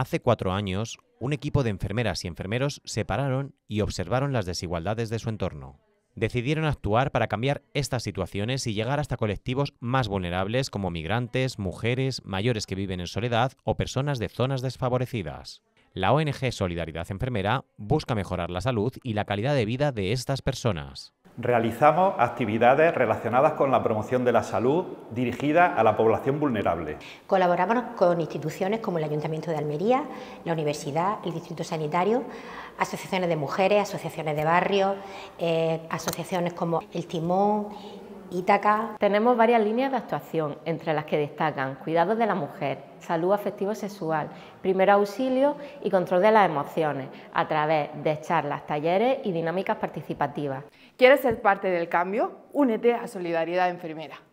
Hace cuatro años, un equipo de enfermeras y enfermeros se pararon y observaron las desigualdades de su entorno. Decidieron actuar para cambiar estas situaciones y llegar hasta colectivos más vulnerables como migrantes, mujeres, mayores que viven en soledad o personas de zonas desfavorecidas. La ONG Solidaridad Enfermera busca mejorar la salud y la calidad de vida de estas personas. Realizamos actividades relacionadas con la promoción de la salud dirigida a la población vulnerable. Colaboramos con instituciones como el Ayuntamiento de Almería, la Universidad, el Distrito Sanitario, asociaciones de mujeres, asociaciones de barrios, eh, asociaciones como El Timón tenemos varias líneas de actuación, entre las que destacan cuidados de la mujer, salud afectivo-sexual, primer auxilio y control de las emociones, a través de charlas, talleres y dinámicas participativas. ¿Quieres ser parte del cambio? Únete a Solidaridad Enfermera.